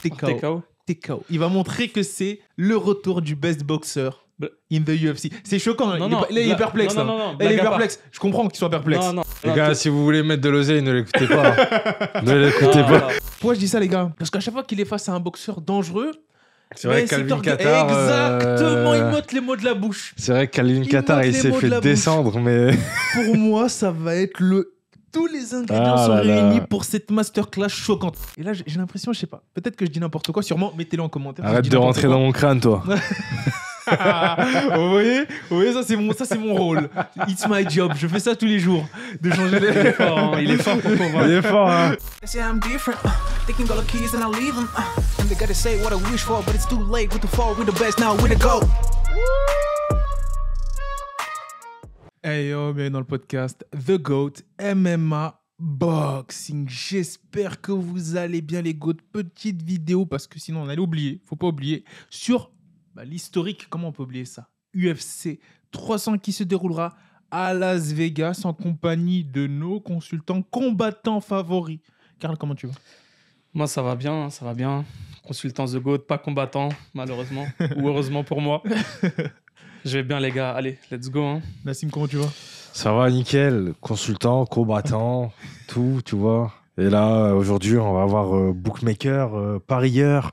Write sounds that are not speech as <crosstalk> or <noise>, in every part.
TKO. TKO. Il va montrer que c'est le retour du best boxeur bah. in the UFC. C'est choquant. Hein. il est, il est perplexe. Non, non, non, il est perplexe. Je comprends que tu sois perplexe. les gars, si vous voulez mettre de l'oseille, ne l'écoutez pas. <laughs> ne l'écoutez pas. Pourquoi je dis ça, les gars Parce qu'à chaque fois qu'il est face à un boxeur dangereux, c'est vrai euh, Exactement, il mote les mots de la bouche. C'est vrai que Calvin Qatar, il s'est fait descendre, mais. Pour moi, ça va être le tous les ingrédients ah sont réunis pour cette masterclass choquante. Et là, j'ai l'impression, je sais pas, peut-être que je dis n'importe quoi, sûrement, mettez-le en commentaire. Arrête de rentrer dans mon crâne, toi. <laughs> vous, voyez vous voyez, ça c'est mon, rôle. It's my job, je fais ça tous les jours. De changer les... Il est fort, hein. il est fort pour now, Il est fort, hein. Hey yo, bienvenue dans le podcast The GOAT MMA Boxing. J'espère que vous allez bien les GOAT. Petite vidéo parce que sinon on allait oublier, faut pas oublier, sur bah, l'historique, comment on peut oublier ça UFC 300 qui se déroulera à Las Vegas en compagnie de nos consultants combattants favoris. Karl, comment tu vas moi, ça va bien, ça va bien. Consultant The GOAT, pas combattant, malheureusement, ou heureusement pour moi. <laughs> Je vais bien, les gars. Allez, let's go. Hein. Nassim, comment tu vas Ça va, nickel. Consultant, combattant, tout, tu vois. Et là, aujourd'hui, on va avoir euh, bookmaker, euh, parieur.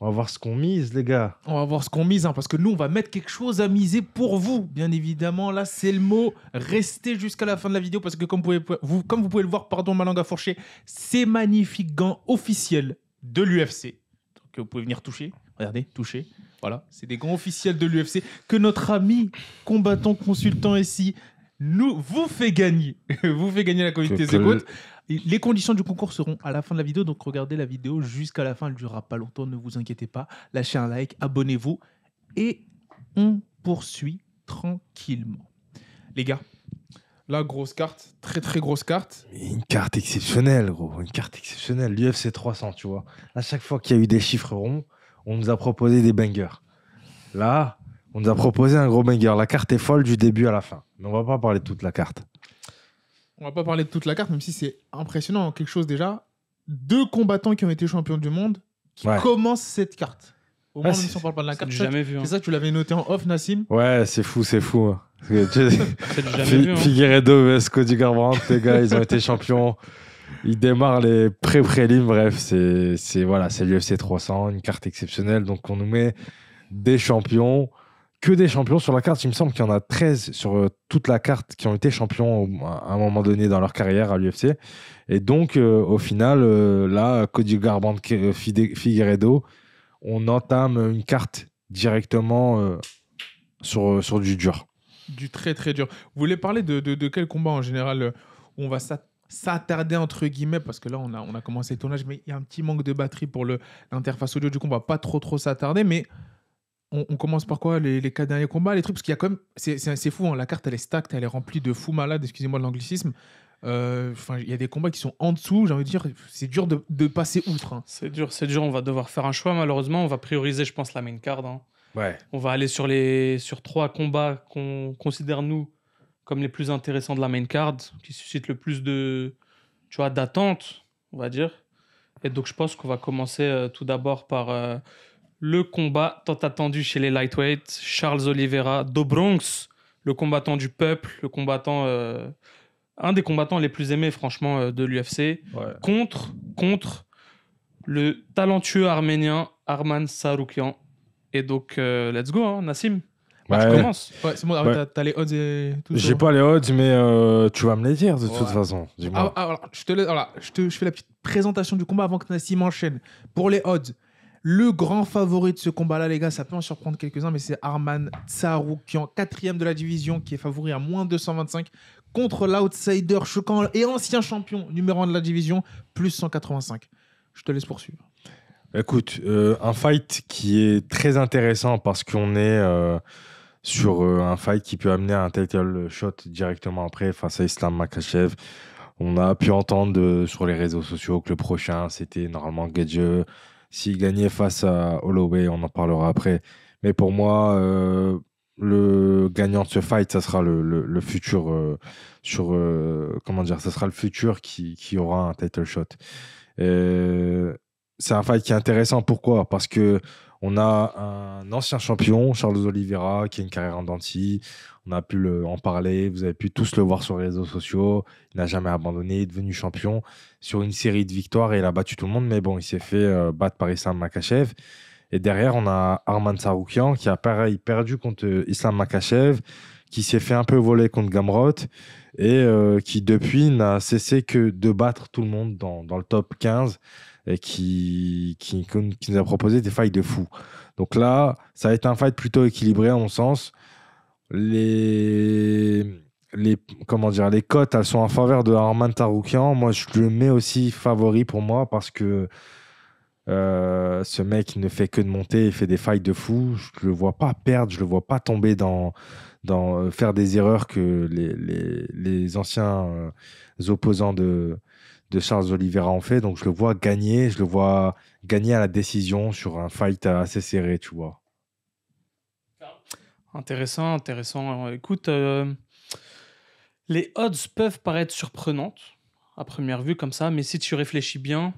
On va voir ce qu'on mise, les gars. On va voir ce qu'on mise, hein, parce que nous, on va mettre quelque chose à miser pour vous, bien évidemment. Là, c'est le mot. Restez jusqu'à la fin de la vidéo, parce que comme vous pouvez, le voir, pardon, ma langue a fourché, ces magnifiques gants officiels de l'UFC, que euh, vous pouvez venir toucher. Regardez, toucher. Voilà, c'est des grands officiels de l'UFC que notre ami combattant consultant ici nous vous fait gagner. <laughs> vous fait gagner la communauté Zegote. Les conditions du concours seront à la fin de la vidéo, donc regardez la vidéo jusqu'à la fin, elle ne durera pas longtemps, ne vous inquiétez pas. Lâchez un like, abonnez-vous et on poursuit tranquillement. Les gars, la grosse carte, très très grosse carte. Une carte exceptionnelle, gros, une carte exceptionnelle. L'UFC 300, tu vois. À chaque fois qu'il y a eu des chiffres ronds, on nous a proposé des bangers. Là, on nous a proposé un gros banger. La carte est folle du début à la fin. Mais on va pas parler de toute la carte. On va pas parler de toute la carte, même si c'est impressionnant. Quelque chose déjà, deux combattants qui ont été champions du monde qui commencent cette carte. Au ah, moins, si on parle pas de la carte, jamais vu. Hein. C'est ça, tu l'avais noté en off, Nassim Ouais, c'est fou, c'est fou. Hein. Hein. Figueredo, Vesco, Garbrandt, les gars, ils ont été champions il démarre les pré-prélims. Bref, c'est voilà, l'UFC 300, une carte exceptionnelle. Donc, on nous met des champions, que des champions sur la carte. Il me semble qu'il y en a 13 sur euh, toute la carte qui ont été champions à un moment donné dans leur carrière à l'UFC. Et donc, euh, au final, euh, là, Cody Garbrandt Figueredo, on entame une carte directement sur, sur du dur. Du très très dur. Vous voulez parler de, de, quel combat en général on va s'attendre s'attarder entre guillemets parce que là on a, on a commencé le tournage mais il y a un petit manque de batterie pour l'interface audio du coup on va pas trop trop s'attarder mais on, commence par quoi les, les, quatre derniers combats les trucs parce qu'il y a quand même c'est fou hein, la carte elle est stacked elle est remplie de fous malades excusez-moi de l'anglicisme euh, Enfin, il y a des combats qui sont en dessous. J'ai envie de dire, c'est dur de, de, passer outre. Hein. C'est dur, c'est dur. On va devoir faire un choix. Malheureusement, on va prioriser, je pense, la main card. Hein. Ouais. On va aller sur les sur trois combats qu'on considère nous comme les plus intéressants de la main card, qui suscitent le plus de, tu vois, d'attente, on va dire. Et donc, je pense qu'on va commencer euh, tout d'abord par euh, le combat tant attendu chez les lightweights, Charles Oliveira do Bronx, le combattant du peuple, le combattant, euh, un des combattants les plus aimés, franchement, de l'UFC, contre, contre le talentueux arménien Arman Saroukian. Et donc, let's go, hein, Nassim. Je bah, commence. c'est bon, t'as les odds et tout. J'ai pas les odds, mais euh, tu vas me les dire de toute façon. Ah, ah, alors, je te, je fais la petite présentation du combat avant que Nassim enchaîne. Pour les odds, le grand favori de ce combat-là, les gars, ça peut en surprendre quelques-uns, mais c'est Arman qui en quatrième de la division, qui est favori à moins 225 contre l'outsider choquant et ancien champion numéro 1 de la division, plus 185. Je te laisse poursuivre. Écoute, euh, un fight qui est très intéressant parce qu'on est euh, sur euh, un fight qui peut amener un title shot directement après face à Islam Makachev. On a pu entendre euh, sur les réseaux sociaux que le prochain, c'était normalement Gage. S'il gagnait face à Holloway, on en parlera après. Mais pour moi, euh, le gagnant de ce fight, ça sera le, futur sur comment dire, ça sera le futur qui, qui aura un title shot. C'est un fight qui est intéressant. Pourquoi Parce que on a un ancien champion, Charles Oliveira, qui a une carrière en dentille. On a pu en parler. Vous avez pu tous le voir sur les réseaux sociaux. Il n'a jamais abandonné, est devenu champion sur une série de victoires et il a battu tout le monde. Mais bon, il s'est fait euh, battre par Islam Makachev. Et derrière, on a Arman Saroukian qui a pareil perdu contre euh, Islam Makachev, qui s'est fait un peu voler contre Gamrot et euh, qui depuis n'a cessé que de battre tout le monde dans, dans le top 15 et euh, qui, qui, qui, nous a proposé des fights de fou. Donc là, ça va être un fight plutôt équilibré à mon sens. Les, les, comment dire, les cotes, elles sont en faveur de Arman Taroukian. Moi, je le mets aussi favori pour moi parce que euh, ce mec ne fait que de monter, il fait des failles de fou. Je le vois pas perdre, je le vois pas tomber dans, dans euh, faire des erreurs que les anciens opposants de, de Charles Oliveira en fait. Donc je le vois gagner, je le vois gagner à la décision sur un fight assez serré, tu vois. Intéressant, intéressant. Écoute, euh, les odds peuvent paraître surprenantes à première vue comme ça, mais si tu réfléchis bien,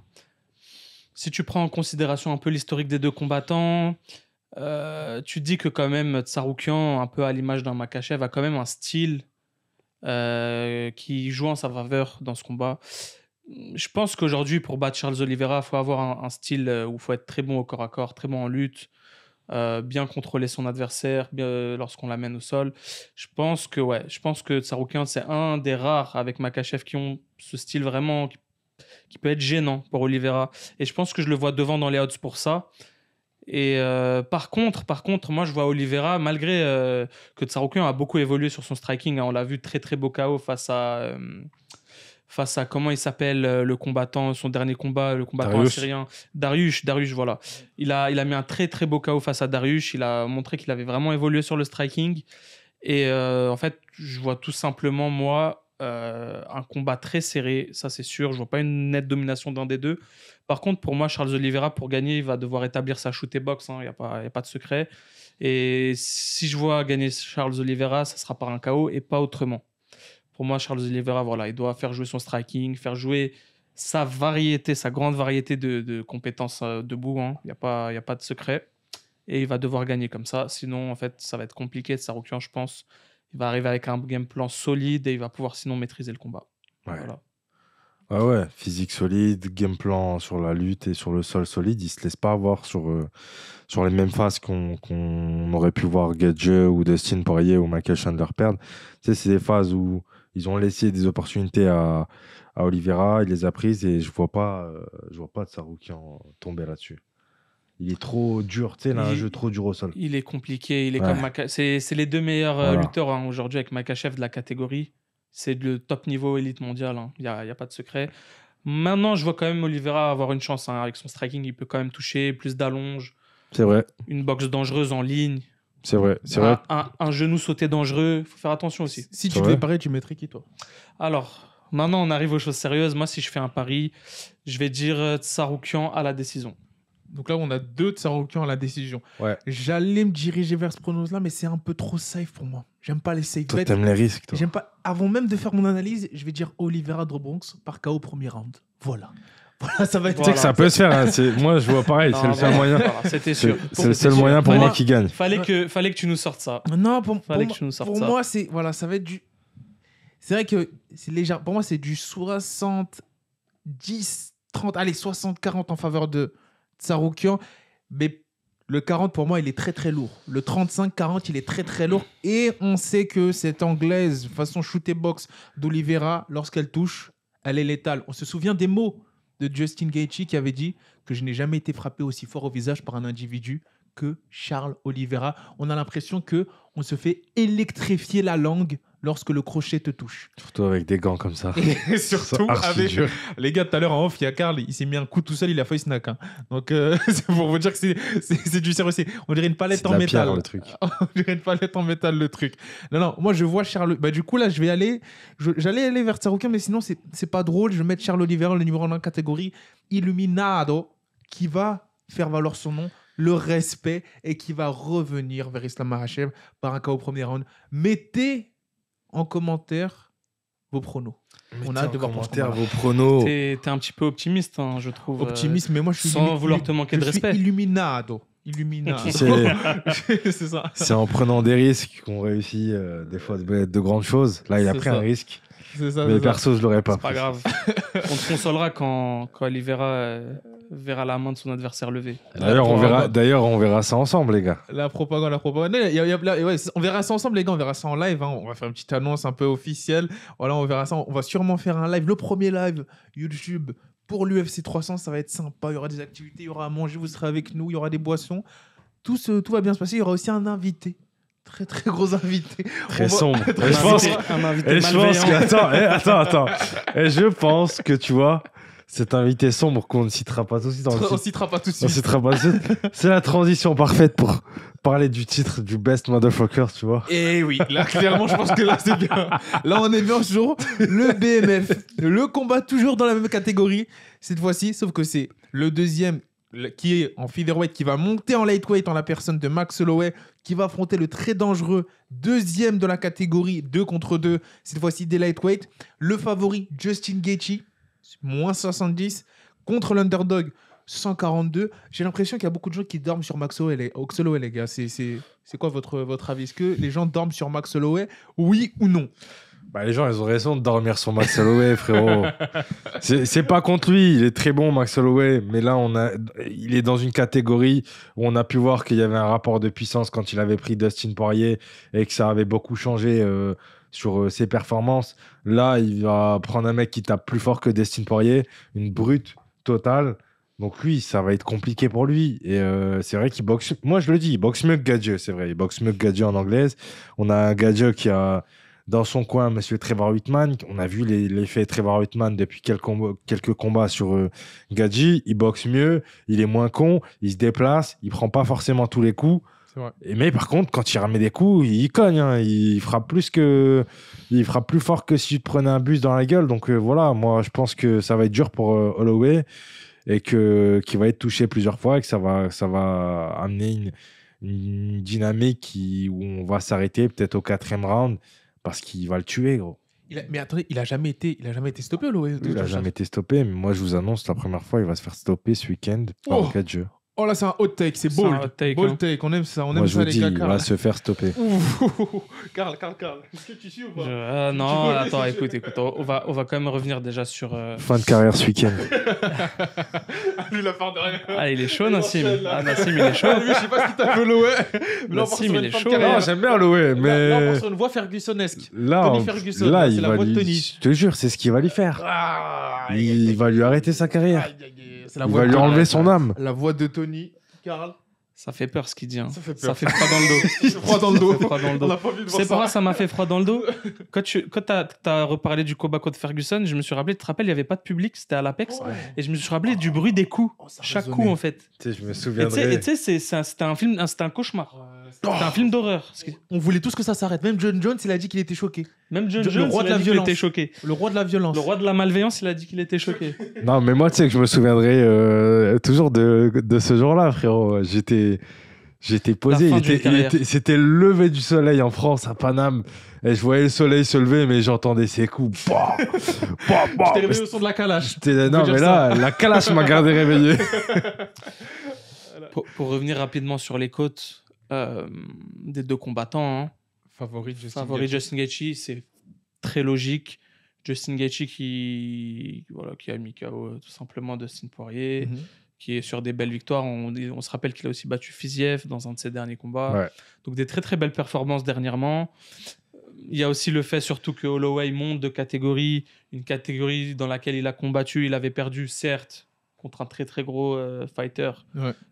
si tu prends en considération un peu l'historique des deux combattants, euh, tu dis que quand même Tsaroukian, un peu à l'image d'un Makachev, a quand même un style euh, qui joue en sa faveur dans ce combat je pense qu'aujourd'hui, pour battre Charles Oliveira, il faut avoir un, style euh, où il faut être très bon au corps à corps, très bon en lutte, euh, bien contrôler son adversaire euh, lorsqu'on l'amène au sol. Je pense que, ouais, je pense que Tsaroukian, c'est un des rares avec Makachev qui ont ce style vraiment qui, peut être gênant pour Oliveira. Et je pense que je le vois devant dans les odds pour ça. Et par contre, par contre, moi je vois Oliveira, malgré que Tsaroukian a beaucoup évolué sur son striking, hein, on l'a vu très très beau KO face à face à comment il s'appelle euh, le combattant, son dernier combat, le combattant syrien assyrien, Darius. Darius, voilà. Il a, il a mis un très très beau KO face à Darius. Il a montré qu'il avait vraiment évolué sur le striking. Et euh, en fait, je vois tout simplement moi euh, un combat très serré, ça c'est sûr. Je vois pas une nette domination d'un des deux. Par contre, pour moi, Charles Oliveira, pour gagner, il va devoir établir sa shoot et box. Hein. Il n'y a, pas, a pas de secret. Et si je vois gagner Charles Oliveira, ça sera par un KO et pas autrement. Pour moi, Charles Oliveira, voilà, il doit faire jouer son striking, faire jouer sa variété, sa grande variété de, compétences euh, debout. Hein. Il n'y a, pas, a pas de secret. Et il va devoir gagner comme ça. Sinon, en fait, ça va être compliqué de Saroukian, je pense. Il va arriver avec un game plan solide et il va pouvoir sinon maîtriser le combat. Ouais. ouais, physique solide, game plan sur la lutte et sur le sol solide. Il se laisse pas avoir sur, euh, sur les mêmes phases qu'on aurait pu voir Gadget ou Dustin Poirier ou Michael Chandler perdre. Tu sais, c'est des phases où ils ont laissé des opportunités à, à Oliveira, il les a prises et je vois pas, de euh, je vois pas en tomber là-dessus. Il est trop dur, tu sais, il un jeu trop dur au sol. Il est compliqué, il est comme c'est, les deux meilleurs euh, lutteurs hein, aujourd'hui avec Makachev de la catégorie. C'est le top niveau élite mondiale, il hein. n'y a, pas de secret. Maintenant, je vois quand même Oliveira avoir une chance. Hein. Avec son striking, il peut quand même toucher, plus d'allonges. C'est vrai. Une boxe dangereuse en ligne. C'est vrai, c'est vrai. Ah, un, genou sauté dangereux, faut faire attention aussi. Si tu devais parier, tu mettrais qui toi Alors, maintenant on arrive aux choses sérieuses. Moi, si je fais un pari, je vais dire euh, Tsaroukian à la décision. Donc là, on a deux Tsaroukian à la décision. Ouais. J'allais me diriger vers ce pronostic là mais c'est un peu trop safe pour moi. J'aime pas les safe bets. T'aimes les risques, toi. J'aime pas. Avant même de faire mon analyse, je vais dire Olivera de par KO premier round. Voilà tu sais que ça peut se faire. Hein, moi, je vois pareil. C'est le seul moyen. C'était sûr. C'est le seul moyen pour moi qui gagne. Fallait que, fallait que tu nous sortes ça. Non, pour, pour, moi, c'est voilà, ça va être du. C'est vrai que c'est légère Pour moi, c'est du 60, 10, 30, allez 60, 40 en faveur de Tsaroukian, mais le 40 pour moi, il est très très lourd. Le 35-40, il est très très lourd. Et on sait que cette anglaise, façon shoot box d'Olivera, lorsqu'elle touche, elle est létale. On se souvient des mots de Justin Gaethje qui avait dit que je n'ai jamais été frappé aussi fort au visage par un individu que Charles Oliveira. On a l'impression que on se fait électrifier la langue lorsque le crochet te touche. Surtout avec des gants comme ça. <laughs> surtout avec. Les gars, tout à l'heure en off, il y a Karl, il s'est mis un coup tout seul, il a failli snack. Hein. Donc, euh, <laughs> c'est pour vous dire que c'est du sérieux. On dirait une palette en métal. Pierre, le truc. <laughs> on dirait une palette en métal, le truc. Non, non, moi je vois Charles. Bah, du coup, là, je vais aller. J'allais aller vers Tsaroukian, mais sinon, c'est pas drôle. Je vais mettre Charles Oliver, le numéro 1 catégorie Illuminado, qui va faire valoir son nom le respect et qui va revenir vers Islam Makhachev par un cas au premier round. Mettez en commentaire vos pronos. on a de voir vos pronos. T'es un petit peu optimiste, hein, je trouve. Euh, optimiste, mais moi je suis sans vouloir te manquer de respect. illuminado. Illuminado. <laughs> C'est ça. C'est en prenant des risques qu'on réussit euh, des fois de, grandes choses. Là, il a pris un risque. mais perso, je l'aurais pas. C'est pas grave. on te consolera quand, quand elle y verra. Euh, verra la main de son adversaire levée. D'ailleurs, on verra, d'ailleurs, on verra ça ensemble, les gars. La propagande, la propagande. on verra ça ensemble, les gars. On verra ça en live. Hein. On va faire une petite annonce un peu officielle. Voilà, on verra ça. On va sûrement faire un live. Le premier live YouTube pour l'UFC 300, ça va être sympa. Il y aura des activités, il y aura à manger. Vous serez avec nous. Il y aura des boissons. Tout, tout va bien se passer. Il y aura aussi un invité très très gros invité. Très sombre. <laughs> un invité et je pense attends, eh, attends, attends. Et je pense que tu vois, cet invité sombre qu'on ne citera pas suite. On ne citera pas tout On citera pas <laughs> C'est la transition parfaite pour parler du titre du Best Motherfucker, tu vois. Et eh oui, là, clairement, je pense que là, c'est bien. Là, on est bien sur le BMF. Le combat toujours dans la même catégorie, cette fois-ci, sauf que c'est le deuxième qui est en featherweight, qui va monter en lightweight en la personne de Max Holloway, qui va affronter le très dangereux deuxième de la catégorie 2 contre 2, cette fois-ci des lightweight, le favori Justin Gaethje, moins 70 contre l'underdog 142. J'ai l'impression qu'il y a beaucoup de gens qui dorment sur Max Holloway, les, les gars. C'est, c'est, quoi votre, votre avis Est-ce que les gens dorment sur Max Holloway, oui ou non bah, les gens, ils ont raison de dormir sur Max Holloway, <laughs> frérot. C'est, c'est pas contre lui, il est très bon, Max Holloway, mais là, on a, il est dans une catégorie où on a pu voir qu'il y avait un rapport de puissance quand il avait pris Dustin Poirier et que ça avait beaucoup changé. Euh, sur euh, ses performances. Là, il va prendre un mec qui tape plus fort que Destin Poirier, une brute totale. Donc lui, ça va être compliqué pour lui. Et euh, c'est vrai qu'il boxe. Moi, je le dis, il boxe mieux que c'est vrai. Il boxe mieux que en anglaise. On a un Gadget qui a dans son coin Monsieur Trevor Whitman. On a vu l'effet Trevor Whitman depuis quelques, combats sur euh, Il boxe mieux, il est moins con, il se déplace, il prend pas forcément tous les coups. Et mais par contre, quand il ramène des coups, il cogne. Hein. Il frappe plus que, il plus fort que si tu prenais un bus dans la gueule. Donc euh, voilà, moi je pense que ça va être dur pour euh, Holloway et qu'il va être touché plusieurs fois et que ça va, ça va amener une, dynamique où on va s'arrêter peut-être au quatrième round parce qu'il va le tuer, gros. mais attendez, il a jamais été, il a jamais été stoppé, Holloway. Il a jamais été stoppé. Mais moi, je vous annonce, la première fois, il va se faire stopper ce week-end par oh. jeux. Oh là, c'est un hot take, c'est bold. hot take, hein. take, on aime ça, on aime Moi, je vous dis, On va se faire stopper. Carl, <laughs> Carl, Carl, est-ce que tu suis ou pas euh, Non, attends, <laughs> écoute, écoute, on va, on va quand même revenir déjà sur. Euh, fin de carrière ce week-end. <laughs> Ah, lui, la peur de rien. Ah, il est chaud, Nassim. Ah, Nassim, il est chaud. lui, je sais pas ce si t'as fait l'OE. Nassim, il est chaud. Hein. Non, j'aime bien l'OE, mais. non on voit une voix Fergusonesque. Là, il Ferguson, c'est la voix de Tony. Je te jure, c'est ce qu'il va lui faire. Ah, il va lui arrêter sa carrière la voix Il va lui enlever son âme. La voix de Tony, Karl. Ça fait peur ce qu'il dit. hein. Ça fait peur. froid dans le <laughs> dos. Froid dans le dos. fait froid dans le On dos. n'a pas envie de voir C'est pour ça. ça ça m'a fait froid dans le dos. Quand tu quand as, reparlé du combat de Ferguson, je me suis rappelé, tu te rappelles, il n'y avait pas de public, c'était à l'Apex. Et je me suis rappelé du bruit des coups. Oh, Chaque coup, en fait. Tu sais, je me souviendrai. et tu sais, c'est- c'était un film, c'était un cauchemar. Ouais. C'est un film d'horreur. On voulait tous que ça s'arrête. Même John Jones, il a dit qu'il était choqué. Même John Jones, il a dit qu'il était choqué. Le roi de la violence. Le roi de la malveillance, il a dit qu'il était choqué. <laughs> Non, mais moi, tu sais que je me souviendrai euh, toujours de, ce jour-là, frérot. J'étais. J'étais posé, c'était le lever du soleil en France, à Paname. Et je voyais le soleil se lever, mais j'entendais ses coups. Bah, bah, bah. <laughs> Je t'ai réveillé au son de la calache. Non, mais là, la calache m'a gardé <laughs> réveillé. pour, revenir rapidement sur les côtes, euh, des deux combattants. favoris hein. Favori Justin Favori c'est très logique. Justin Gaethje qui, voilà, qui a mis KO euh, tout simplement Dustin Poirier, mhm. qui est sur des belles victoires. On, se rappelle qu'il a aussi battu Fiziev dans un de ses derniers combats. Donc des très très belles performances dernièrement. Il y a aussi le fait surtout que Holloway monte de catégorie, une catégorie dans laquelle il a combattu, il avait perdu certes contre un très très gros euh, fighter,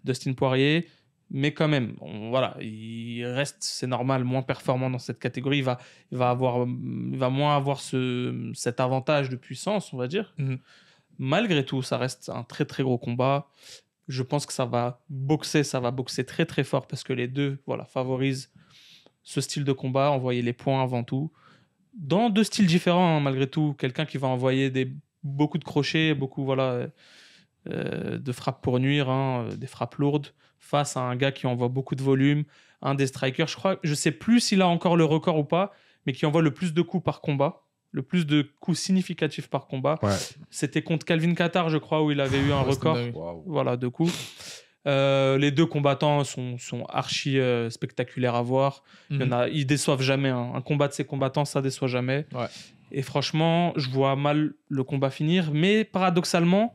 Dustin Poirier, mais quand même, voilà, il reste, c'est normal, moins performant dans cette catégorie. Il va, va, avoir, va moins avoir cet avantage de puissance, on va dire. Mhm. Malgré tout, ça reste un très très gros combat. Je pense que ça va boxer, ça va boxer très très fort parce que les deux voilà, favorisent ce style de combat, envoyer les points avant tout. Dans deux styles différents, hein, malgré tout, quelqu'un qui va envoyer des, beaucoup de crochets, beaucoup voilà, euh, de frappes pour nuire, hein, euh, des frappes lourdes face à un gars qui envoie beaucoup de volume, un des strikers. Je crois, je sais plus s'il a encore le record ou pas, mais qui envoie le plus de coups par combat, le plus de coups significatifs par combat. C'était contre Calvin Qatar, je crois, où il avait eu un record. Voilà, de coups. Euh, les deux combattants sont, sont archi euh, spectaculaires à voir. Il y en mhm. a, ils déçoivent jamais. Hein. Un combat de ces combattants, ça déçoit jamais. Et franchement, je vois mal le combat finir. Mais paradoxalement,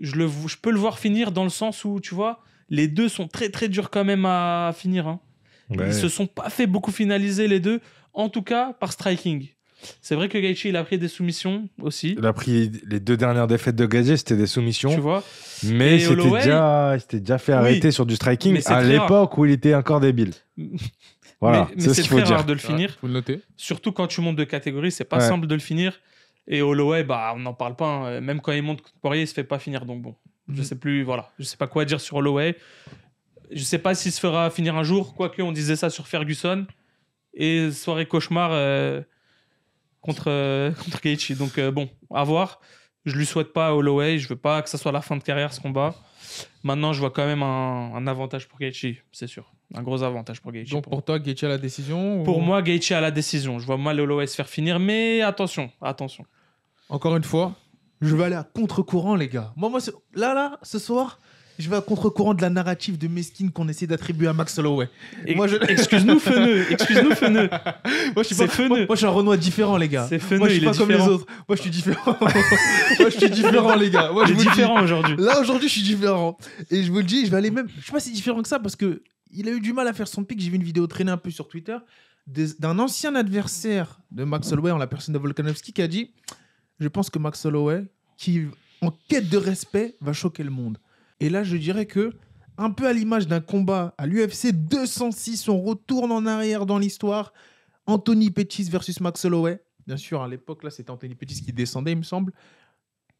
je, le, je peux le voir finir dans le sens où, tu vois, les deux sont très très durs quand même à finir. Hein. Ils se sont pas fait beaucoup finaliser les deux, en tout cas par striking. C'est vrai que Gaichi, il a pris des soumissions aussi. Il a pris les deux dernières défaites de Gaichi, c'était des soumissions. Tu vois. Mais c'était déjà, déjà fait arrêter sur du striking à l'époque où il était encore débile. <laughs> voilà, c'est ce qu'il faut dire. de le finir. Surtout quand tu montes de catégorie, c'est pas simple de le finir. Et Holloway, bah, on n'en parle pas. Hein. Même quand il monte Poirier, il se fait pas finir. Donc bon. Je mm. sais plus, voilà. Je sais pas quoi dire sur Holloway. Je sais pas s'il se fera finir un jour, quoique on disait ça sur Ferguson. Et soirée cauchemar euh, contre, euh, <laughs> contre Donc euh, bon, à voir. Je lui souhaite pas Holloway. Je veux pas que ça soit la fin de carrière ce combat. Maintenant, je vois quand même un, avantage pour Gaethje, c'est sûr. Un gros avantage pour Gaethje. Donc pour, toi, Gaethje a la décision Pour moi, Gaethje a la décision. Je vois mal Holloway se faire finir, mais attention, attention. Encore une fois, je vais aller à contre-courant, les gars. Moi, moi, là, là, ce soir, je vais à contre-courant de la narrative de mesquine qu'on essaie d'attribuer à Max Holloway. Excuse-nous, Feneu. Excuse-nous, Feneux. <laughs> Moi, je suis pas- moi, un Renoir différent, les gars. moi, je suis pas comme les autres. Moi, je suis différent. <laughs> moi, je suis différent, les gars. Moi, je suis différent aujourd'hui. Là, aujourd'hui, je suis différent. Et je vous le dis, je vais aller même. Je suis pas si différent que ça parce que il a eu du mal à faire son pic. J'ai vu une vidéo traîner un peu sur Twitter d'un ancien adversaire de Max Holloway en la personne de Volkanovski qui a dit je pense que Max Holloway, qui en quête de respect, va choquer le monde. Et là, je dirais que, un peu à l'image d'un combat à l'UFC 206, on retourne en arrière dans l'histoire. Anthony Pettis versus Max Holloway. Bien sûr, à l'époque, là, c'était Anthony Pettis qui descendait, il me semble.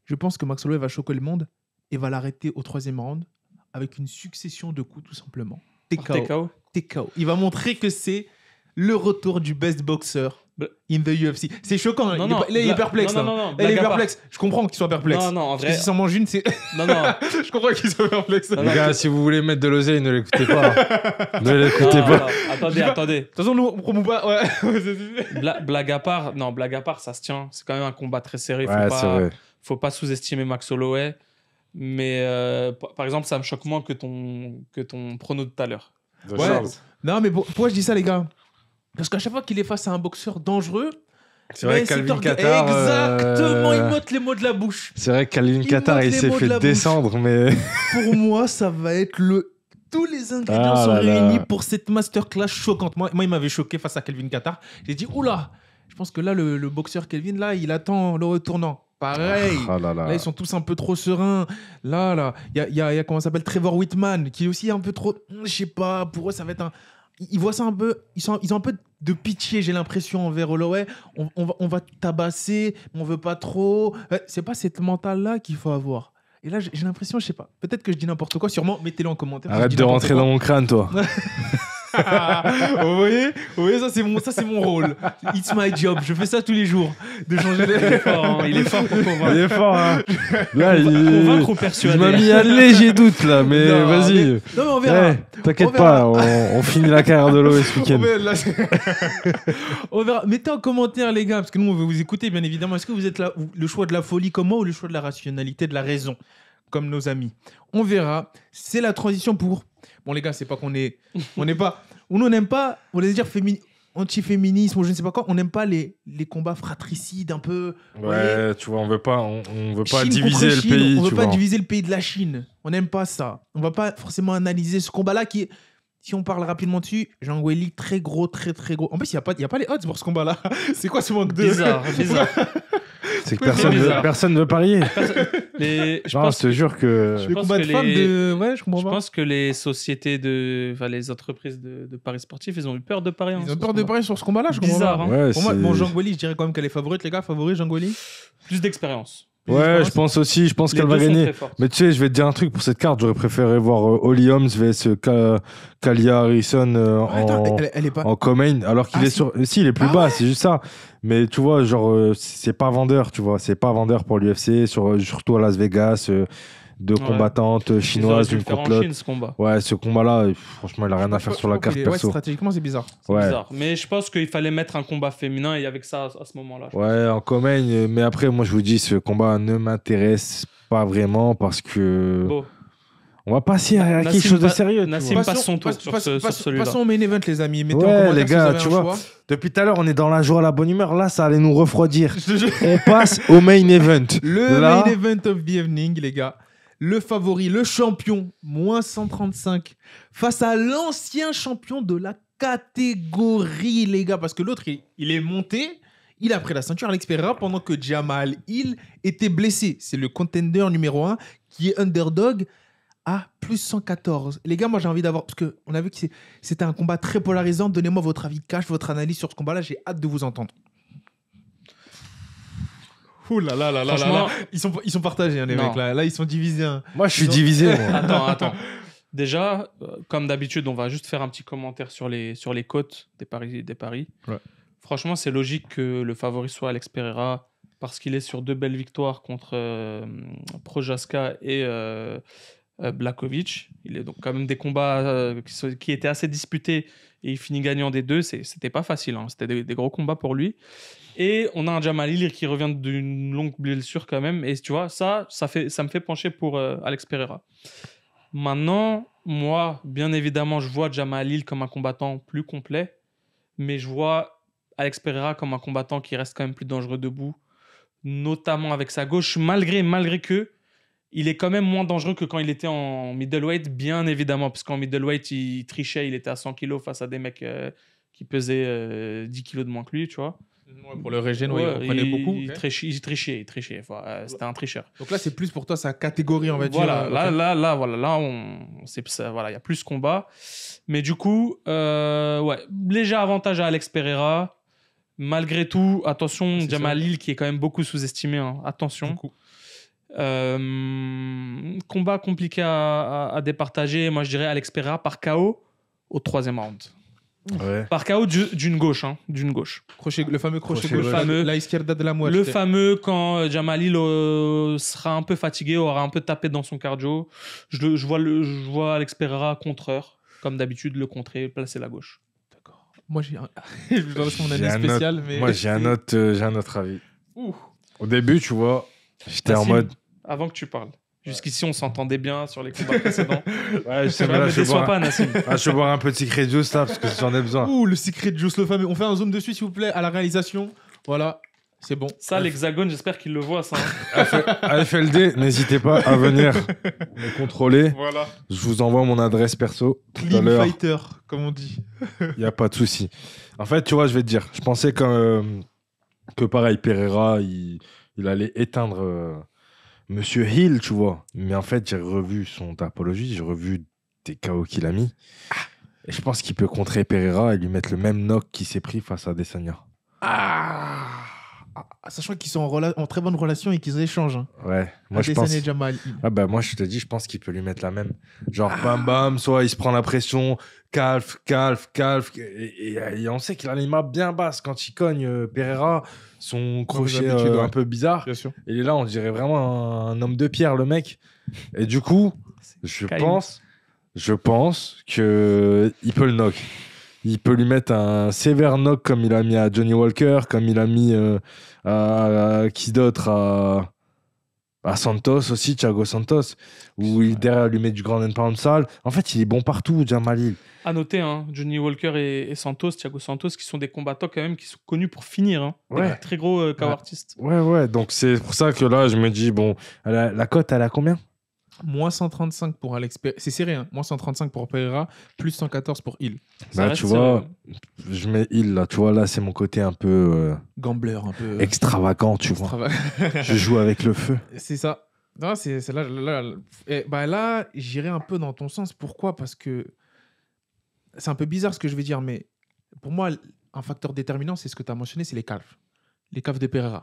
Je pense que Max Holloway va choquer le monde et va l'arrêter au troisième round avec une succession de coups, tout simplement. TKO. TKO. Il va montrer que c'est le retour du best boxeur. Bah, in the UFC. C'est choquant. Hein. Non, il, est, il est perplexe. il est perplexe. Je comprends qu'il soit perplexe. Non, non, en vrai. s'en mange une, c'est. Non, non. <laughs> je comprends qu'il soit perplexe. Les gars, si vous voulez mettre de l'oseille, ne l'écoutez pas. Hein. <laughs> ne l'écoutez pas. Attendez, attendez. De toute façon, nous, on pas. Ouais. <laughs> blague à part, non, blague à part, ça se tient. C'est quand même un combat très serré. Faut pas, faut pas sous-estimer Max Holloway. Mais euh, par exemple, ça me choque moins que ton, que ton prono de tout à l'heure. Ouais. Non, mais pourquoi je dis ça, les gars parce qu'à chaque fois qu'il est face à un boxeur dangereux, c'est vrai Calvin Qatar. Euh, Exactement, il motte les mots de la bouche. C'est vrai que Calvin Qatar, il s'est fait descendre, mais. <laughs> pour moi, ça va être le. Tous les ingrédients ah sont réunis pour cette masterclass choquante. Moi, moi il m'avait choqué face à Calvin Qatar. J'ai dit, oula, je pense que là, le, boxeur Calvin, là, il attend le retournant. Pareil. Ah, ah là, ils sont tous un peu trop sereins. Là, là, il y a, y, a, a, comment s'appelle Trevor Whitman, qui est aussi un peu trop. Je sais pas, pour eux, ça va être un ils voient ça un peu, ils, sont, ils ont un peu de pitié, j'ai l'impression, envers Holloway. On, va, on va tabasser, on veut pas trop. Euh, c'est pas cette mentale-là qu'il faut avoir. Et là, j'ai l'impression, je sais pas, peut-être que je dis n'importe quoi, sûrement, mettez-le en commentaire. Arrête de rentrer dans mon crâne, toi. <laughs> vous voyez, ça c'est mon, ça c'est mon rôle. It's my job. Je fais ça tous les jours. De changer les Il est fort, hein. il est fort pour convaincre. Il est fort. Hein. Là, il... convaincre ou persuader. Il m'a mis un léger doute là, mais vas-y. Non, mais on verra. Eh, t'inquiète pas, on, finit la carrière de l'eau ce week-end. <laughs> on verra. Mettez en commentaire les gars, parce que nous on veut vous écouter bien évidemment. Est-ce que vous êtes là, le choix de la folie comme moi ou le choix de la rationalité, de la raison? comme nos amis. On verra. C'est la transition pour. Bon les gars, c'est pas qu'on est, on n'est pas, nous, on n'aime pas, on les dire féminin anti-féminisme ou je ne sais pas quoi, on n'aime pas les, les combats fratricides un peu. Ouais, tu vois, on veut pas, on, veut pas diviser le pays. On veut pas diviser le pays de la Chine. On n'aime pas ça. On va pas forcément analyser ce combat-là qui Si on parle rapidement dessus, Jean Weili très gros, très très gros. En plus, il n'y a, pas, y a pas les odds pour ce combat-là. <laughs> C'est quoi ce manque de. Bizarre, bizarre. <laughs> C'est que personne personne veut parier. Les- je, pense, te jure que. Je pense que les- sociétés de, enfin les entreprises de, paris sportifs, ils ont eu peur de parier. Hein, ils ont peur de parier sur ce combat-là, je comprends Bizarre, hein. Pour moi, bon, Jangoli, je dirais quand même qu'elle est favorite, les gars. Favorite, Jangoli. Plus d'expérience. ouais, je pense aussi. Je pense qu'elle va gagner. Mais tu sais, je vais te dire un truc pour cette carte. J'aurais préféré voir Oli euh, Holly Holmes vs euh, Kalia Harrison en, euh, Attends, en alors qu'il ah, est sur. Si, il est plus ah bas, c'est juste ça. Mais tu vois, genre, euh, c'est pas vendeur, tu vois. C'est pas vendeur pour l'UFC, euh, surtout à Las Vegas. Euh, de combattantes chinoises une contre l'autre. Ce combat. Ouais, ce combat-là, franchement, il a rien à faire sur la carte perso. Ouais, stratégiquement, c'est bizarre. Ouais. bizarre. Mais je pense qu'il fallait mettre un combat féminin et avec ça à ce moment-là. Ouais, en commun, Mais après, moi, je vous dis, ce combat ne m'intéresse pas vraiment parce que. On va passer à, quelque chose de sérieux. passe son tour sur, Passons au main event, les amis. Mettez les gars, tu vois. Depuis tout à l'heure, on est dans la joie, la bonne humeur. Là, ça allait nous refroidir. <laughs> on passe au main event. Le main event of the evening, les gars. Le favori, le champion, moins 135, face à l'ancien champion de la catégorie, les gars. Parce que l'autre, il, est monté. Il a pris la ceinture à l'expérience pendant que Jamal il était blessé. C'est le contender numéro un qui est underdog à plus 114. Les gars, moi j'ai envie d'avoir, parce qu'on a vu que c'était un combat très polarisant, donnez-moi votre avis de cash, votre analyse sur ce combat-là, j'ai hâte de vous entendre. Ouh là là là là là, Ils, sont, ils sont partagés hein, les mecs là. ils sont divisés. Hein. Moi je suis divisé. <laughs> attends, attends. Déjà, euh, comme d'habitude, on va juste faire un petit commentaire sur les, sur les cotes des paris. Des paris. Franchement, c'est logique que le favori soit Alex Pereira parce qu'il est sur deux belles victoires contre euh, Projaska et euh, euh, Blakovic. Il est donc quand même des combats euh, qui étaient assez disputés et il finit gagnant des deux. C'était pas facile, hein. c'était des, gros combats pour lui. Et on a un Jamalil qui revient d'une longue blessure quand même. Et tu vois, ça, ça, me fait pencher pour euh, Alex Pereira. Maintenant, moi, bien évidemment, je vois Jamalil comme un combattant plus complet, mais je vois Alex Pereira comme un combattant qui reste quand même plus dangereux debout, notamment avec sa gauche, malgré, malgré que il est quand même moins dangereux que quand il était en middleweight, bien évidemment, parce qu'en middleweight, il trichait, il était à 100 kg face à des mecs euh, qui pesaient 10 euh, kg de moins que lui, tu vois. pour le régène, ouais, on il, beaucoup. Il, trichait, il trichait, il trichait. Euh, c'était un tricheur. Donc là, c'est plus pour toi sa catégorie, on va dire. Voilà, là, là, là, voilà, là, on, voilà, il y a plus combat. Mais du coup, ouais, léger avantage à Alex Pereira. Malgré tout, attention, ah, Jamal Lille qui est quand même beaucoup sous-estimé. Hein. Attention. Euh, combat compliqué à, départager. Moi, je dirais Alex Pereira par KO au troisième round. Par KO d'une gauche, hein, d'une gauche. le fameux crochet, gauche. la izquierda de la moelle. Le fameux quand euh, Jamalil euh, sera un peu fatigué, aura un peu tapé dans son cardio. Je, vois, le, je vois Alex Pereira contreur, comme d'habitude, le contrer, placer la gauche. D'accord. Moi j'ai un, <laughs> moi j'ai un autre, j'ai un autre avis. Au début, tu vois, J'étais en mode. Avant que tu parles. Jusqu'ici, on s'entendait bien sur les combats précédents. ouais, je ne pas, Nassim. je vais boire un peu de secret juice là, parce que j'en ai besoin. Ouh, le secret juice, le fameux. On fait un zoom dessus, s'il vous plaît, à la réalisation. Voilà, c'est bon. Ça, l'Hexagone, j'espère qu'il le voit, ça. Hein. AFLD, <laughs> n'hésitez pas à venir me contrôler. Voilà. Je vous envoie mon adresse perso. Clean fighter, comme on dit. Il n'y a pas de souci. En fait, tu vois, je vais te dire, je pensais que, euh, que pareil, Pereira, il il allait éteindre euh, Monsieur Hill, tu vois. Mais en fait, j'ai revu son apologie, j'ai revu des KO qu'il a mis. Ah. Et je pense qu'il peut contrer Pereira et lui mettre le même knock qu'il s'est pris face à Desania. Ah ah, sachant qu'ils sont en, en, très bonne relation et qu'ils échangent. Hein. Ouais, moi je pense. Ah bah, moi je te dis, je pense qu'il peut lui mettre la même. Genre ah. bam bam, soit il se prend la pression, calf, calf, calf. Et, on sait qu'il a les mains bien basses quand il cogne euh, Pereira, son crochet euh, un peu bizarre. Il est là, on dirait vraiment un, homme de pierre, le mec. Et du coup, je pense, je pense que il peut le knock il peut lui mettre un sévère knock comme il a mis à Johnny Walker, comme il a mis euh, à, qui d'autre à, Santos aussi, Thiago Santos, où il, derrière lui met du grand and pound sale. En fait, il est bon partout, Jamalil. À noter, hein, Johnny Walker et, Santos, Thiago Santos, qui sont des combattants quand même qui sont connus pour finir. Hein. très gros euh, ouais. Ouais, Donc c'est pour ça que là, je me dis, bon, la, la cote, elle a combien Moins 135 pour Alex Pereira. C'est serré, hein. Moins 135 pour Pereira, plus 114 pour Hill. Bah, tu vois, euh, je mets Hill là. Tu vois, là, c'est mon côté un peu. Euh, Gambler, un peu. Euh. Extravagant, tu vois. <laughs> je joue avec le feu. <laughs> C'est ça. là. Là, eh, bah, là j'irai un peu dans ton sens. Pourquoi Parce que. C'est un peu bizarre ce que je vais dire, mais pour moi, un facteur déterminant, c'est ce que tu as mentionné, c'est les calves les caves de Pereira.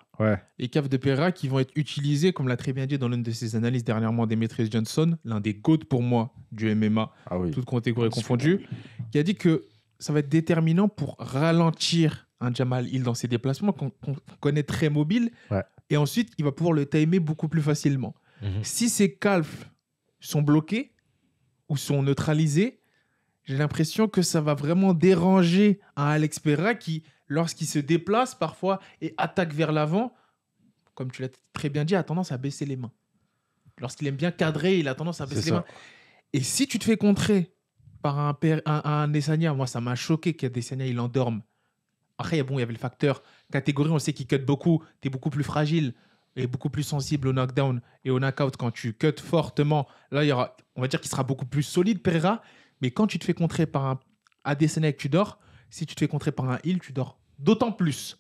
Les caves de Pereira qui vont être utilisés, comme l'a très bien dit dans l'une de ses analyses dernièrement Demetrius Johnson, l'un des goats pour moi du MMA, ah oui. toutes catégories confondues, qui a dit que ça va être déterminant pour ralentir un Jamal Hill dans ses déplacements qu'on connaît très mobile. Et ensuite, il va pouvoir le timer beaucoup plus facilement. Mhm. Si ces calves sont bloqués ou sont neutralisés, j'ai l'impression que ça va vraiment déranger un Alex Pereira qui lorsqu'il se déplace parfois et attaque vers l'avant, comme tu l'as très bien dit, a tendance à baisser les mains. Lorsqu'il aime bien cadrer, il a tendance à baisser les mains. Et si tu te fais contrer par un, père, un, moi ça m'a choqué qu'un Desania il endorme. Après, bon, il y avait le facteur catégorie, on sait qu'il cut beaucoup, tu es beaucoup plus fragile et beaucoup plus sensible au knockdown et au knockout quand tu cut fortement. Là, il y aura, on va dire qu'il sera beaucoup plus solide, Pereira, mais quand tu te fais contrer par un Adesanya et que tu dors, si tu te fais contrer par un heal, tu dors d'autant plus.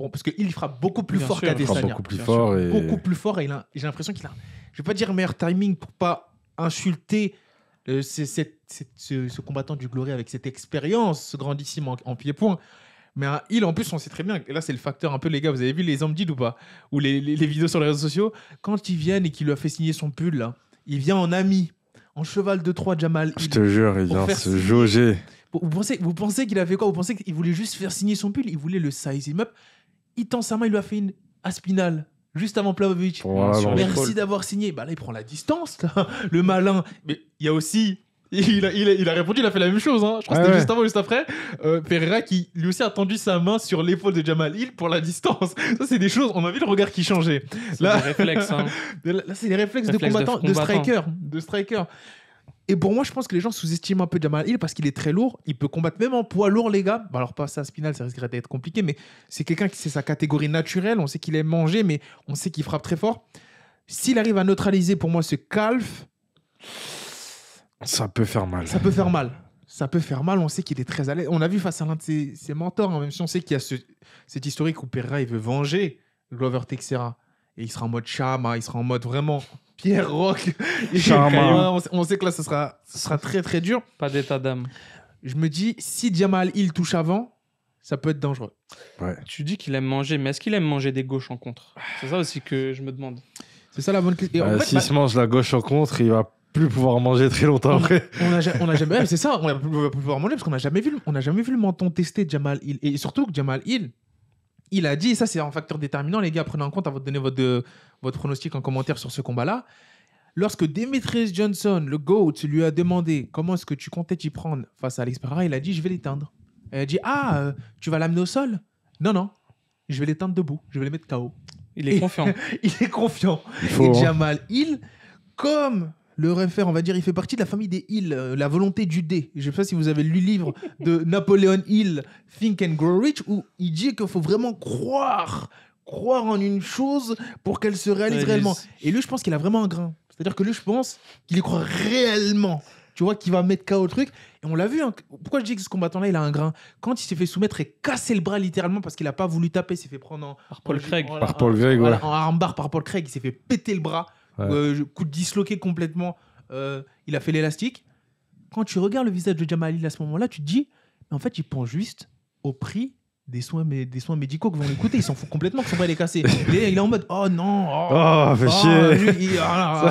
Bon, parce qu'il frappe beaucoup plus fort qu'Adesanya. Beaucoup plus fort. Et... Beaucoup plus fort. Et j'ai l'impression qu'il a, je vais pas dire meilleur timing pour pas insulter euh, ce, combattant du Glory avec cette expérience grandissime en, en pied-point. Mais un en plus, on sait très bien. Et là, c'est le facteur un peu, les gars. Vous avez vu les hommes ou pas Ou les, vidéos sur les réseaux sociaux Quand ils viennent et qu'il lui a fait signer son pull, il vient en ami, en cheval de Troie, Jamal. Je te jure, il vient se jauger. Vous pensez, vous pensez qu'il a fait quoi Vous pensez qu'il voulait juste faire signer son pull Il voulait le size him up. Il tend sa main, il lui a fait une aspinale juste avant Plavovic. Merci d'avoir signé. Bah là, il prend la distance, là. le malin. Mais il y a aussi. Il a, répondu, il a fait la même chose. Hein. Je crois que c'était juste avant, juste après. Pereira euh, qui lui aussi a tendu sa main sur l'épaule de Jamal Hill pour la distance. <laughs> Ça, c'est des choses. On a vu le regard qui changeait. Là, des réflexes. Hein. <laughs> Là, c'est les réflexes, de combattants, de, combattant. de striker, de striker. Et pour moi, je pense que les gens sous-estiment un peu Jamal Hill parce qu'il est très lourd. Il peut combattre même en poids lourd, les gars. Bah, alors, pas ça, Spinal, ça risquerait d'être compliqué, mais c'est quelqu'un qui sait sa catégorie naturelle. On sait qu'il est mangé mais on sait qu'il frappe très fort. S'il arrive à neutraliser pour moi ce calf, ça peut faire mal. Ça peut faire mal. Ça peut faire mal. On sait qu'il est très à l'aise. On a vu face à l'un de ses, mentors, hein, même si on sait qu'il y a cette cet historique où Pereira il veut venger Glover Texera. Et il sera en mode Chama, il sera en mode vraiment Pierre Rock. <laughs> on, sait que là, ce sera, sera très très dur. Pas d'état d'âme. Je me dis, si Jamal il touche avant, ça peut être dangereux. Ouais. Tu dis qu'il aime manger, mais est-ce qu'il aime manger des gauches en contre C'est ça aussi que je me demande. C'est ça la bonne question. Bah, s'il bah, se mange la gauche en contre, il va plus pouvoir manger très longtemps après. On a, on a jamais. c'est ça, on va plus pouvoir manger parce qu'on n'a jamais vu, on jamais vu le menton tester Jamal Hill. Et surtout que Jamal Hill, il a dit, et ça c'est un facteur déterminant, les gars, prenez en compte avant de donner votre, euh, votre pronostic en commentaire sur ce combat-là. Lorsque Demetrius Johnson, le GOAT, lui a demandé comment est-ce que tu comptais t'y prendre face à Alex il a dit, je vais l'éteindre. Elle a dit, ah, euh, tu vas l'amener au sol Non, non, je vais l'éteindre debout, je vais le mettre KO. <laughs> Il est confiant. il est confiant. il et hein. Jamal, il, comme le réfère, on va dire, il fait partie de la famille des Hill, euh, la volonté du dé. Je ne sais pas si vous avez lu le livre <laughs> de Napoléon Hill, Think and Grow Rich, où il dit qu'il faut vraiment croire, croire en une chose pour qu'elle se réalise réellement. Et lui, je pense qu'il a vraiment un grain. C'est-à-dire que lui, je pense qu'il y croit réellement. Tu vois, qu'il va mettre KO au truc. Et on l'a vu. Hein, pourquoi je dis que ce combattant-là, il a un grain Quand il s'est fait soumettre et casser le bras littéralement parce qu'il n'a pas voulu taper, s'est fait prendre en, par Paul En armbar par Paul Craig, il s'est fait péter le bras. Euh, coup disloqué complètement, euh, il a fait l'élastique. Quand tu regardes le visage de Jamal à ce moment-là, tu te dis, en fait, il pense juste au prix des soins, mais, des soins médicaux qui vont l'écouter. Ils s'en foutent complètement que son bras est cassé. Il est, il est en mode Oh non Oh, oh, oh chier. Oh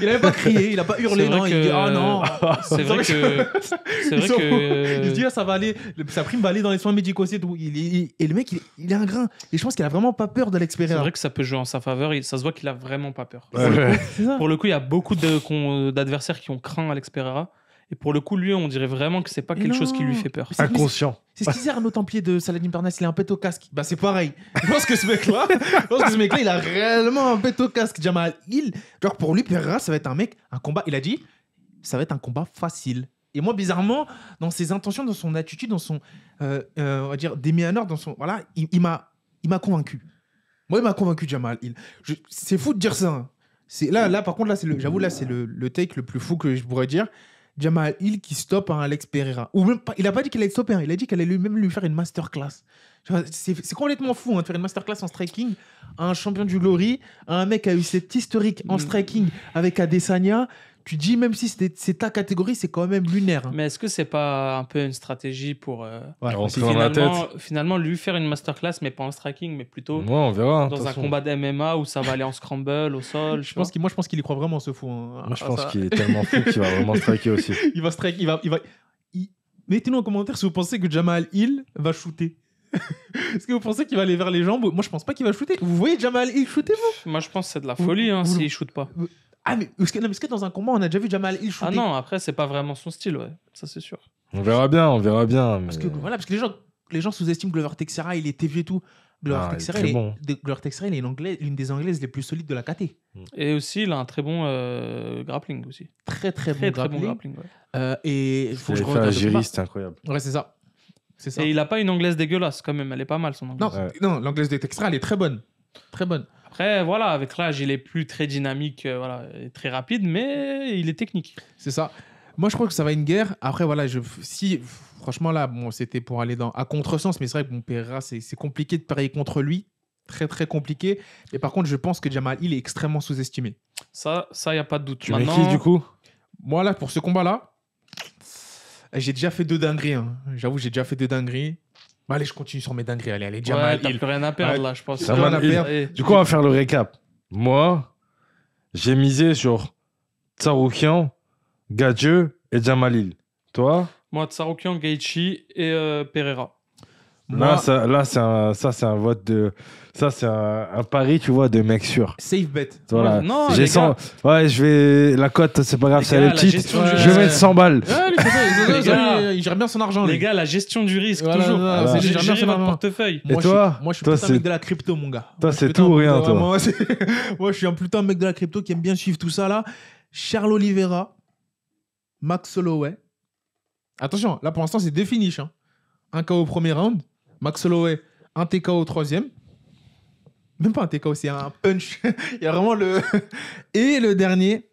il, avait pas crié, il a pas hurlé. Non, non C'est vrai que. <laughs> C'est vrai que. Il se dit ah, ça va aller, sa prime va aller dans les soins médicaux. C'est tout. et le mec, il, a un grain. Et je pense qu'il a vraiment pas peur de l'Experera C'est hein. vrai que ça peut jouer en sa faveur. ça se voit qu'il a vraiment pas peur. Pour le coup, il y a beaucoup d'adversaires qui ont craint à et pour le coup, lui, on dirait vraiment que c'est pas quelque chose qui lui fait peur. Inconscient. C'est ce qu'il sert à nos templiers de Saladin Bernas, il a un pète au casque. Bah c'est pareil. <laughs> Je pense que ce mec-là, mec il a réellement un pète au casque. Jamal Il. genre pour lui, Pereira, ça va être un mec, un combat. Il a dit, ça va être un combat facile. Et moi, bizarrement, dans ses intentions, dans son attitude, dans son, euh, euh, on va dire, des dans son, voilà, il, m'a, il m'a convaincu. Moi, il m'a convaincu Jamal Il. C'est fou de dire ça. Hein. C'est là, là, par contre, là, c'est le, j'avoue, là, c'est le, le, take le plus fou que je pourrais dire. Jamal Hill qui stoppe Alex Pereira. il n'a pas dit qu'il allait stopper, hein. il a dit qu'elle allait lui-même lui faire une masterclass. C'est complètement fou hein, de faire une masterclass en striking à un champion du Glory, à un mec qui a eu cet historique en mm. striking avec Adesanya tu dis, même si c'est ta catégorie, c'est quand même lunaire. Hein. Mais est-ce que c'est pas un peu une stratégie pour euh, finalement, lui faire une masterclass, mais pas en striking, mais plutôt hein, dans un combat d'MMA où ça va aller en scramble, au sol je pense Moi, je pense qu'il y croit vraiment, ce fou. Hein, moi, je pense qu'il est tellement fou qu'il va <laughs> vraiment striker aussi. il va striker, il va. Il va... Mettez-nous en commentaire si vous pensez que Jamal Hill va shooter. <laughs> Est-ce que vous pensez qu'il va aller vers les jambes Moi, je pense pas qu'il va shooter. Vous voyez Jamal Hill shooter, vous Moi, je pense que c'est de la folie s'il shoote shoot pas. Ah, mais parce que dans un combat, on a déjà vu Jamal il shooter. Ah non, après, c'est pas vraiment son style, Ça, c'est sûr. On verra bien, on verra bien. Parce que, voilà, parce que les gens, les gens sous-estiment Glover Texera il est TV et tout. Glover Texera ah, il Glover Texera il est anglais l'une des anglaises les plus solides de la KT. Mm. Et aussi, il a un très bon euh, grappling aussi. Très, très, Très, bon grappling. Euh, et il faut que je regarde un c'est incroyable. Ouais, c'est ça. ça. Et il a pas une anglaise dégueulasse quand même. Elle est pas mal son anglaise. Non, non l'anglaise de Texera elle est très bonne. Très bonne. Après, voilà, avec l'âge, il est plus très dynamique, euh, voilà, et très rapide, mais il est technique. C'est ça. Moi, je crois que ça va être une guerre. Après, voilà, je, si, franchement, là, bon, c'était pour aller dans, à sens mais c'est vrai que mon c'est compliqué de parier contre lui. Très, très compliqué. Et par contre, je pense que Jamal il est extrêmement sous-estimé. Ça, ça, y a pas de doute. Tu Maintenant, du coup Moi, là, pour ce combat-là, j'ai déjà fait deux dingueries. Hein. J'avoue, j'ai déjà fait deux dingueries. Bah, allez, je continue sur mes dingueries. Allez, allez, Jamal. t'as plus rien à perdre là, je pense. Du coup, on va faire le récap. Moi, j'ai misé sur Tsaroukian, Gadjeu et Jamalil. Toi Moi, Tsaroukian, Gaichi et euh, Pereira là, ça, là c'est un, un vote de. Ça, c'est un, pari, tu vois, de mec sûr. Safe bet. Voilà. Non, j'ai gars. Ouais, je vais. La cote, c'est pas grave, c'est elle petite. Je vais mettre 100 balles. les gars, il gère bien son argent. Les gars, la gestion du risque, toujours. J'ai C'est gère bien portefeuille. Et moi, toi je, Moi, je suis putain mec de la crypto, mon gars. Toi, c'est tout ou rien, toi. <laughs> Moi, je suis un putain mec de la crypto qui aime bien suivre tout ça, là. Charles Oliveira, Max Holloway. Attention, là, pour l'instant, c'est deux finishes. Hein. Un KO au premier round Max Holloway, un TK au troisième. Même pas un TK, c'est un punch. <laughs> Il y a vraiment le. <laughs> Et le dernier,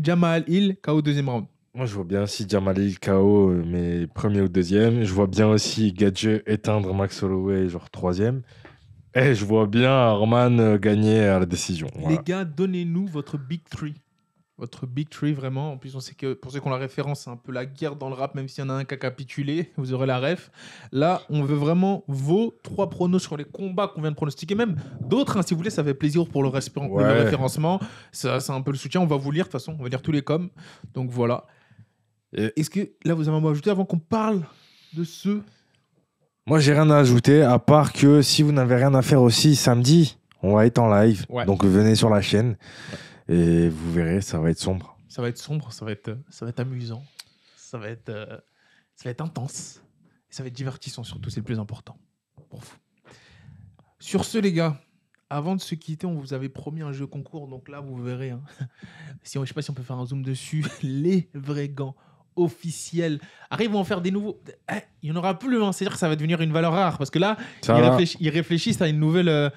Jamal Hill, KO deuxième round. Moi, je vois bien si Jamal Hill KO, euh, mais premier ou deuxième. Je vois bien aussi Gadget éteindre Max Holloway, genre troisième. Et eh, je vois bien Arman euh, gagner à la décision. Les gars, donnez-nous votre Big Three. Votre Big Tree, vraiment. En plus, on sait que pour ceux qui ont la référence, c'est un peu la guerre dans le rap, même s'il y en a un qui a capitulé, <laughs> vous aurez la ref. Là, on veut vraiment vos trois pronos sur les combats qu'on vient de pronostiquer, même d'autres, hein, si vous voulez, ça fait plaisir pour le, le référencement. Ça, c'est un peu le soutien. On va vous lire, de toute façon, on va lire tous les coms. Donc voilà. Est-ce que là, vous avez un mot à ajouter avant qu'on parle de ce. Moi, j'ai rien à ajouter, à part que si vous n'avez rien à faire aussi samedi, on va être en live. Donc venez sur la chaîne. Et vous verrez, ça va être sombre. Ça va être sombre, ça va être, ça va être amusant, ça va être, euh, ça va être intense, et ça va être divertissant surtout, c'est le plus important pour Sur ce, les gars, avant de se quitter, on vous avait promis un jeu concours, donc là, vous verrez. Hein. <laughs> Si je sais pas si on peut faire un zoom dessus. <laughs> Les vrais gants officiels arrivent à en faire des nouveaux. Eh, il n'y en aura plus, hein. c'est-à-dire que ça va devenir une valeur rare, parce que là, ils, réfléchissent à une nouvelle euh,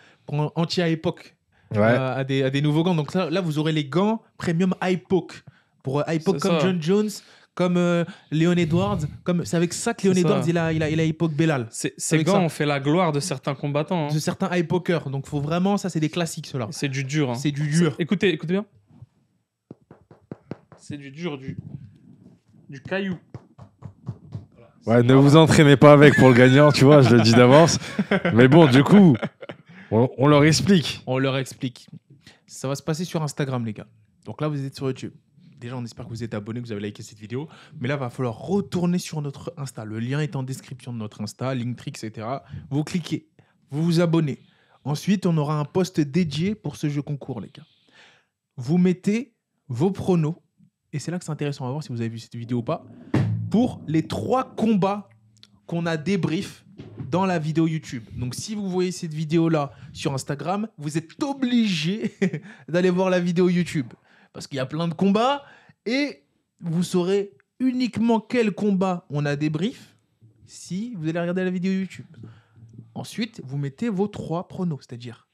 anti-époque. Euh, à, des, nouveaux gants. Donc là, vous aurez les gants premium iPoke. Pour iPoke euh, comme John Jones, comme euh, Léon Edwards. Comme... C'est avec ça que Léon Edwards, il a, il a, il a Bellal. Ces gants ont fait la gloire de certains combattants. Hein. De certains high Donc faut vraiment, ça, c'est des classiques, ceux-là. C'est du dur. Hein. C'est du dur. Écoutez, écoutez bien. C'est du dur, du, du caillou. Ouais, ne vous entraînez pas avec pour le gagnant, tu vois, je le dis d'avance. Mais bon, du coup, on, leur explique. On leur explique. Ça va se passer sur Instagram, les gars. Donc là, vous êtes sur YouTube. Déjà, on espère que vous êtes abonné, que vous avez liké cette vidéo. Mais là, il va falloir retourner sur notre Insta. Le lien est en description de notre Insta, Linktree, etc. Vous cliquez, vous vous abonnez. Ensuite, on aura un poste dédié pour ce jeu concours, les gars. Vous mettez vos pronos, et c'est là que c'est intéressant à voir si vous avez vu cette vidéo ou pas, pour les trois combats qu'on a débrief dans la vidéo YouTube. Donc si vous voyez cette vidéo-là sur Instagram, vous êtes obligé <laughs> d'aller voir la vidéo YouTube. Parce qu'il y a plein de combats et vous saurez uniquement quel combat on a débrief si vous allez regarder la vidéo YouTube. Ensuite, vous mettez vos trois pronos, c'est-à-dire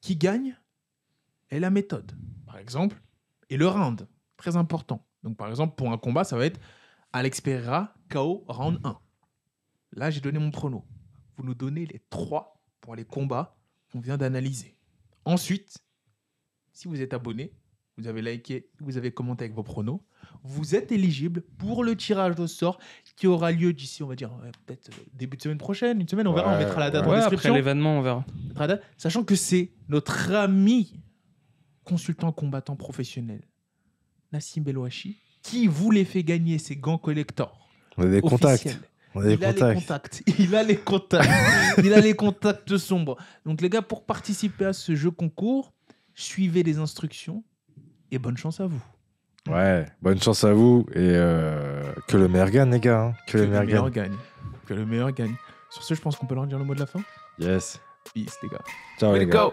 qui gagne et la méthode, par exemple, et le round, très important. Donc par exemple, pour un combat, ça va être Alex Pereira, KO, round 1. Là, j'ai donné mon prono. Vous nous donnez les trois pour les combats qu'on vient d'analyser. Ensuite, si vous êtes abonné, vous avez liké, vous avez commenté avec vos pronos, vous êtes éligible pour le tirage de sort qui aura lieu d'ici, on va dire, euh, peut-être euh, début de semaine prochaine, une semaine, on verra, on mettra la date en description. Après l'événement, on verra. Sachant que c'est notre ami consultant combattant professionnel, Nassim Belouachi, qui vous les fait gagner ces gants collector. On a des contacts il, a les contacts. <laughs> il a les contacts. il a les contacts sombres. Donc, les gars, pour participer à ce jeu concours, suivez les instructions et bonne chance à vous. Ouais, bonne chance à vous et euh, que le meilleur gagne, les gars. Hein. Que, le, meilleur, gagne. Que le meilleur gagne. Sur ce, je pense qu'on peut leur dire le mot de la fin. Yes. Peace, les gars. Ciao, les gars. Go.